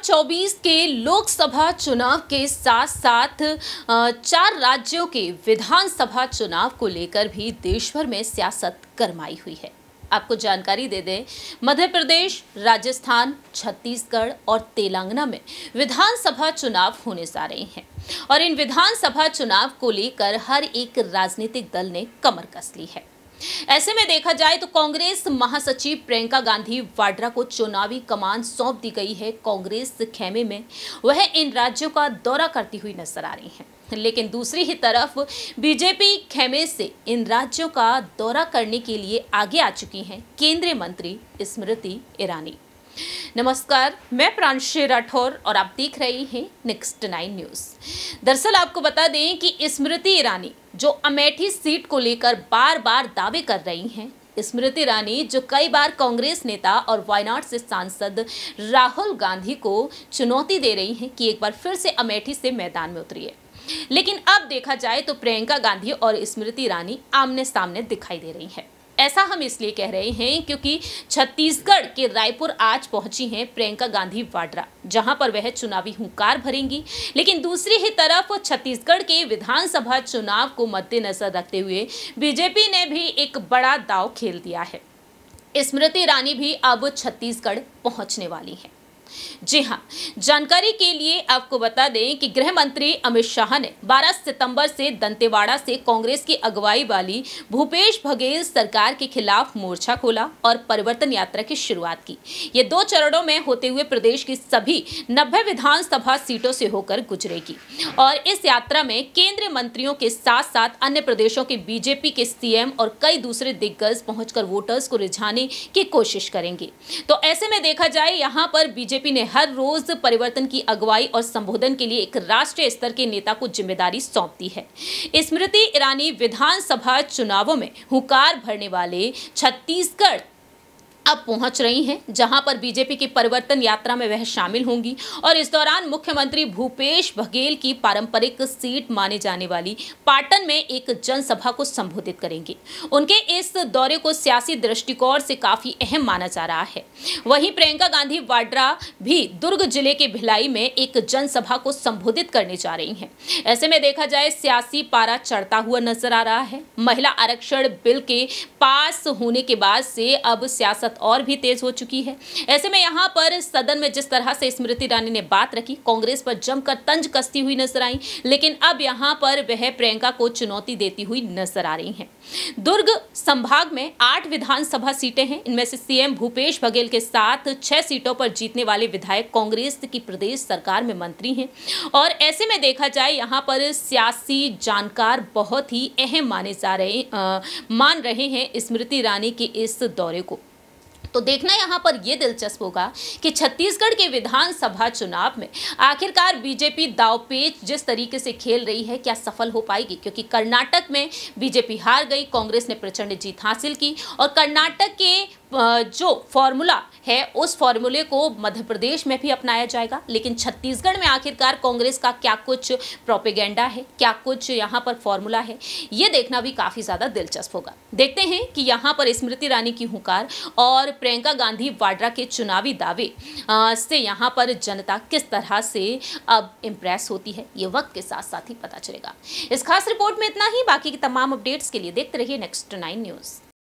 2024 के लोकसभा चुनाव के साथ साथ चार राज्यों के विधानसभा चुनाव को लेकर भी देश भर में सियासत गरमाई हुई है आपको जानकारी दे दें मध्य प्रदेश राजस्थान छत्तीसगढ़ और तेलंगाना में विधानसभा चुनाव होने जा रहे हैं और इन विधानसभा चुनाव को लेकर हर एक राजनीतिक दल ने कमर कस ली है ऐसे में देखा जाए तो कांग्रेस महासचिव प्रियंका गांधी वाड्रा को चुनावी कमान सौंप दी गई है कांग्रेस खेमे में वह इन राज्यों का दौरा करती हुई नजर आ रही हैं लेकिन दूसरी ही तरफ बीजेपी खेमे से इन राज्यों का दौरा करने के लिए आगे आ चुकी हैं केंद्रीय मंत्री स्मृति ईरानी नमस्कार मैं प्रांशी राठौर और आप देख रहे हैं नेक्स्ट नाइन न्यूज़ दरअसल आपको बता दें कि स्मृति ईरानी जो अमेठी सीट को लेकर बार बार दावे कर रही हैं स्मृति ईरानी जो कई बार कांग्रेस नेता और वायनाड से सांसद राहुल गांधी को चुनौती दे रही हैं कि एक बार फिर से अमेठी से मैदान में उतरी है लेकिन अब देखा जाए तो प्रियंका गांधी और स्मृति ईरानी आमने सामने दिखाई दे रही हैं ऐसा हम इसलिए कह रहे हैं क्योंकि छत्तीसगढ़ के रायपुर आज पहुंची हैं प्रियंका गांधी वाड्रा जहां पर वह चुनावी हुंकार भरेंगी लेकिन दूसरी ही तरफ छत्तीसगढ़ के विधानसभा चुनाव को मद्देनजर रखते हुए बीजेपी ने भी एक बड़ा दाव खेल दिया है स्मृति ईरानी भी अब छत्तीसगढ़ पहुंचने वाली हैं जी हाँ जानकारी के लिए आपको बता दें कि गृह मंत्री अमित शाह ने 12 सितंबर से दंतेवाड़ा से कांग्रेस की अगुवाई वाली भूपेश बघेल सरकार के खिलाफ मोर्चा खोला और परिवर्तन यात्रा की शुरुआत की ये दो चरणों में होते हुए प्रदेश की सभी नब्बे विधानसभा सीटों से होकर गुजरेगी और इस यात्रा में केंद्रीय मंत्रियों के साथ साथ अन्य प्रदेशों के बीजेपी के सीएम और कई दूसरे दिग्गज पहुंचकर वोटर्स को रिझाने की कोशिश करेंगे तो ऐसे में देखा जाए यहाँ पर बीजेपी बीजेपी ने हर रोज परिवर्तन की अगुवाई और संबोधन के लिए एक राष्ट्रीय स्तर के नेता को जिम्मेदारी सौंप दी है स्मृति ईरानी विधानसभा चुनावों में हुकार भरने वाले छत्तीसगढ़ अब पहुंच रही हैं जहां पर बीजेपी की परिवर्तन यात्रा में वह शामिल होंगी और इस दौरान मुख्यमंत्री भूपेश बघेल की पारंपरिक सीट माने जाने वाली पाटन में एक जनसभा को संबोधित करेंगे उनके इस दौरे को सियासी दृष्टिकोण से काफी अहम माना जा रहा है वहीं प्रियंका गांधी वाड्रा भी दुर्ग जिले के भिलाई में एक जनसभा को संबोधित करने जा रही है ऐसे में देखा जाए सियासी पारा चढ़ता हुआ नजर आ रहा है महिला आरक्षण बिल के पास होने के बाद से अब सियासत दस्तखत और भी तेज हो चुकी है ऐसे में यहां पर सदन में जिस तरह से स्मृति ईरानी ने बात रखी कांग्रेस पर जमकर तंज कसती हुई नजर आई लेकिन अब यहां पर वह प्रियंका को चुनौती देती हुई नजर आ रही है दुर्ग संभाग में आठ विधानसभा सीटें हैं इनमें से सीएम भूपेश बघेल के साथ छह सीटों पर जीतने वाले विधायक कांग्रेस की प्रदेश सरकार में मंत्री हैं और ऐसे में देखा जाए यहां पर सियासी जानकार बहुत ही अहम माने जा रहे आ, मान रहे हैं स्मृति ईरानी के इस दौरे को तो देखना यहाँ पर यह दिलचस्प होगा कि छत्तीसगढ़ के विधानसभा चुनाव में आखिरकार बीजेपी दावपेच जिस तरीके से खेल रही है क्या सफल हो पाएगी क्योंकि कर्नाटक में बीजेपी हार गई कांग्रेस ने प्रचंड जीत हासिल की और कर्नाटक के जो फॉर्मूला है उस फॉर्मूले को मध्य प्रदेश में भी अपनाया जाएगा लेकिन छत्तीसगढ़ में आखिरकार कांग्रेस का क्या कुछ प्रोपेगेंडा है क्या कुछ यहाँ पर फॉर्मूला है ये देखना भी काफ़ी ज़्यादा दिलचस्प होगा देखते हैं कि यहाँ पर स्मृति रानी की हुकार और प्रियंका गांधी वाड्रा के चुनावी दावे से यहाँ पर जनता किस तरह से अब इम्प्रेस होती है ये वक्त के साथ साथ ही पता चलेगा इस खास रिपोर्ट में इतना ही बाकी की तमाम अपडेट्स के लिए देखते रहिए नेक्स्ट नाइन न्यूज़